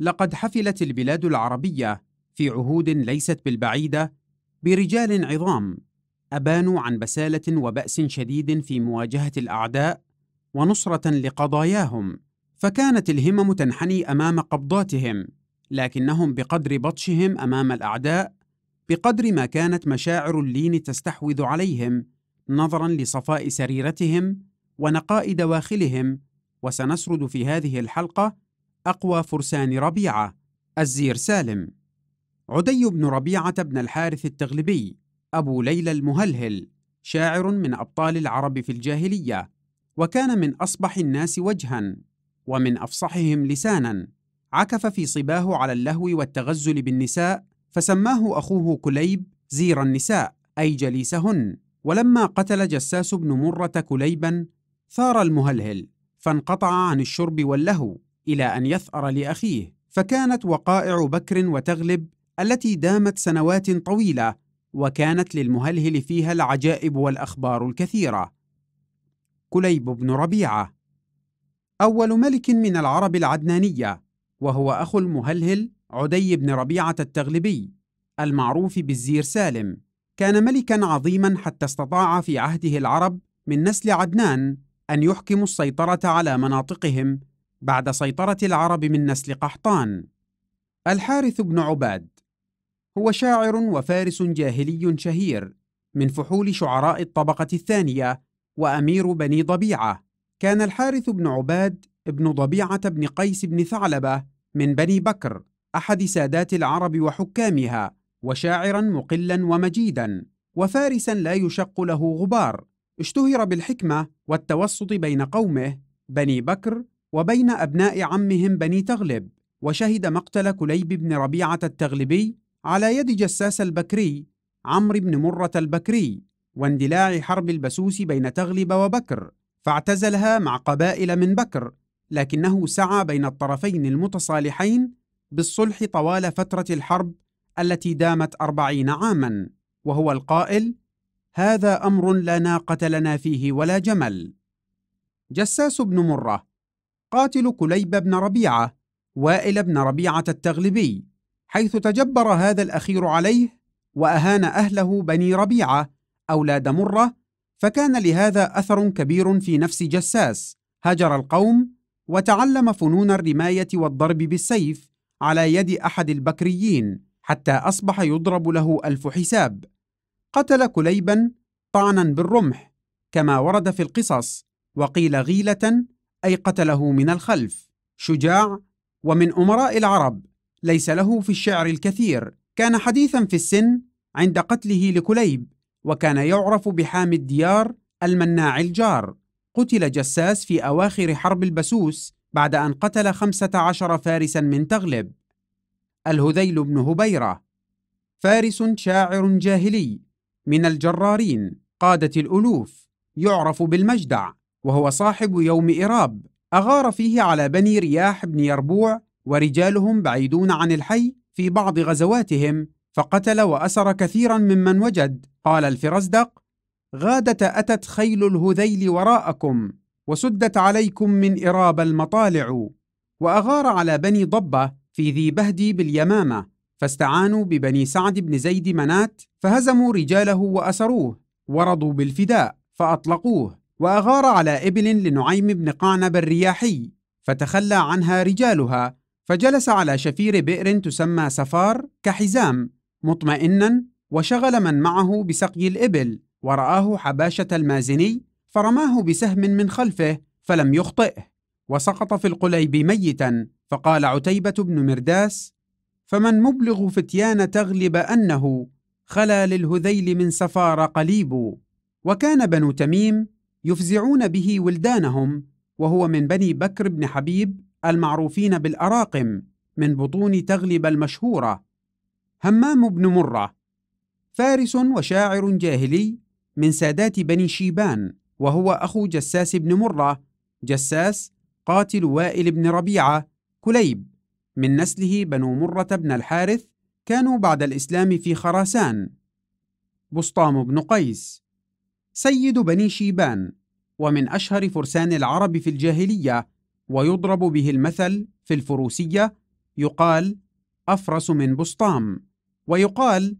لقد حفلت البلاد العربيه في عهود ليست بالبعيده برجال عظام ابانوا عن بساله وباس شديد في مواجهه الاعداء ونصره لقضاياهم فكانت الهمم تنحني امام قبضاتهم لكنهم بقدر بطشهم امام الاعداء بقدر ما كانت مشاعر اللين تستحوذ عليهم نظرا لصفاء سريرتهم ونقاء دواخلهم وسنسرد في هذه الحلقه أقوى فرسان ربيعة الزير سالم عدي بن ربيعة بن الحارث التغلبي أبو ليلى المهلهل شاعر من أبطال العرب في الجاهلية وكان من أصبح الناس وجها ومن أفصحهم لسانا عكف في صباه على اللهو والتغزل بالنساء فسماه أخوه كليب زير النساء أي جليسهن ولما قتل جساس بن مرة كليبا ثار المهلهل فانقطع عن الشرب واللهو إلى أن يثأر لأخيه فكانت وقائع بكر وتغلب التي دامت سنوات طويلة وكانت للمهلهل فيها العجائب والأخبار الكثيرة كليب بن ربيعة أول ملك من العرب العدنانية وهو أخو المهلهل عدي بن ربيعة التغلبي المعروف بالزير سالم كان ملكا عظيما حتى استطاع في عهده العرب من نسل عدنان أن يحكموا السيطرة على مناطقهم بعد سيطرة العرب من نسل قحطان الحارث بن عباد هو شاعر وفارس جاهلي شهير من فحول شعراء الطبقة الثانية وأمير بني ضبيعة كان الحارث بن عباد ابن ضبيعة بن قيس بن ثعلبة من بني بكر أحد سادات العرب وحكامها وشاعرا مقلا ومجيدا وفارسا لا يشق له غبار اشتهر بالحكمة والتوسط بين قومه بني بكر وبين أبناء عمهم بني تغلب وشهد مقتل كليب بن ربيعة التغلبي على يد جساس البكري عمرو بن مرة البكري واندلاع حرب البسوس بين تغلب وبكر فاعتزلها مع قبائل من بكر لكنه سعى بين الطرفين المتصالحين بالصلح طوال فترة الحرب التي دامت أربعين عاما وهو القائل هذا أمر لا ناقة لنا فيه ولا جمل جساس بن مرة قاتل كليب بن ربيعة وائل بن ربيعة التغلبي حيث تجبر هذا الأخير عليه وأهان أهله بني ربيعة أولاد مرة فكان لهذا أثر كبير في نفس جساس هجر القوم وتعلم فنون الرماية والضرب بالسيف على يد أحد البكريين حتى أصبح يضرب له ألف حساب قتل كليبا طعنا بالرمح كما ورد في القصص وقيل غيلة أي قتله من الخلف شجاع ومن أمراء العرب ليس له في الشعر الكثير كان حديثا في السن عند قتله لكليب وكان يعرف بحامي الديار المناع الجار قتل جساس في أواخر حرب البسوس بعد أن قتل خمسة عشر فارسا من تغلب الهذيل بن هبيرة فارس شاعر جاهلي من الجرارين قادة الألوف يعرف بالمجدع وهو صاحب يوم إراب أغار فيه على بني رياح بن يربوع ورجالهم بعيدون عن الحي في بعض غزواتهم فقتل وأسر كثيرا ممن وجد قال الفرزدق غادة أتت خيل الهذيل وراءكم وسدت عليكم من إراب المطالع وأغار على بني ضبة في ذي بهدي باليمامة فاستعانوا ببني سعد بن زيد منات فهزموا رجاله وأسروه ورضوا بالفداء فأطلقوه وأغار على إبل لنعيم بن قعنب الرياحي فتخلى عنها رجالها فجلس على شفير بئر تسمى سفار كحزام مطمئنا وشغل من معه بسقي الإبل ورآه حباشة المازني فرماه بسهم من خلفه فلم يخطئه وسقط في القليب ميتا فقال عتيبة بن مرداس فمن مبلغ فتيان تغلب أنه خلا للهذيل من سفار قليب وكان بنو تميم يفزعون به ولدانهم وهو من بني بكر بن حبيب المعروفين بالأراقم من بطون تغلب المشهورة همام بن مرة فارس وشاعر جاهلي من سادات بني شيبان وهو أخو جساس بن مرة جساس قاتل وائل بن ربيعة كليب من نسله بنو مرة بن الحارث كانوا بعد الإسلام في خراسان بسطام بن قيس سيد بني شيبان ومن أشهر فرسان العرب في الجاهلية ويضرب به المثل في الفروسية يقال أفرس من بسطام ويقال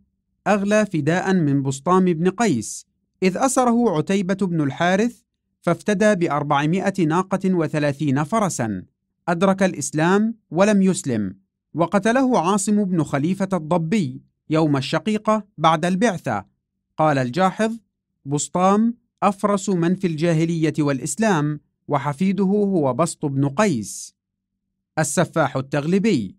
أغلى فداء من بسطام بن قيس إذ أسره عتيبة بن الحارث فافتدى بأربعمائة ناقة وثلاثين فرسا أدرك الإسلام ولم يسلم وقتله عاصم بن خليفة الضبي يوم الشقيقة بعد البعثة قال الجاحظ بسطام أفرس من في الجاهلية والإسلام وحفيده هو بسط بن قيس السفاح التغلبي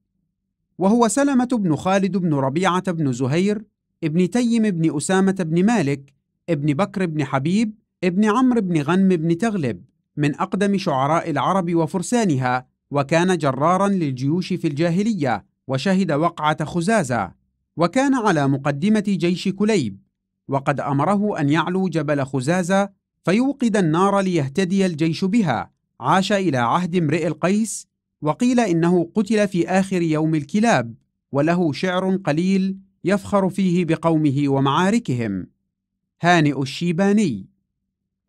وهو سلمة بن خالد بن ربيعة بن زهير ابن تيم بن أسامة بن مالك ابن بكر بن حبيب ابن عمرو بن غنم بن تغلب من أقدم شعراء العرب وفرسانها وكان جرارا للجيوش في الجاهلية وشهد وقعة خزازة وكان على مقدمة جيش كليب وقد أمره أن يعلو جبل خزازة فيوقد النار ليهتدي الجيش بها عاش إلى عهد امرئ القيس وقيل إنه قتل في آخر يوم الكلاب وله شعر قليل يفخر فيه بقومه ومعاركهم هانئ الشيباني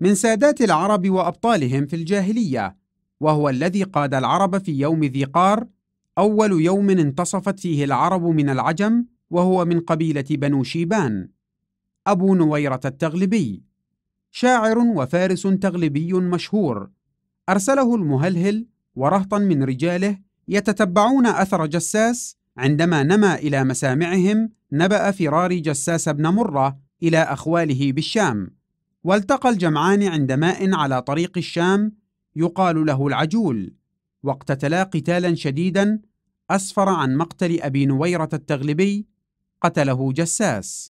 من سادات العرب وأبطالهم في الجاهلية وهو الذي قاد العرب في يوم ذي قار أول يوم انتصفت فيه العرب من العجم وهو من قبيلة بنو شيبان أبو نويرة التغلبي شاعر وفارس تغلبي مشهور أرسله المهلهل ورهطا من رجاله يتتبعون أثر جساس عندما نما إلى مسامعهم نبأ فرار جساس بن مرة إلى أخواله بالشام والتقى الجمعان عند ماء على طريق الشام يقال له العجول واقتتلا قتالا شديدا أسفر عن مقتل أبي نويرة التغلبي قتله جساس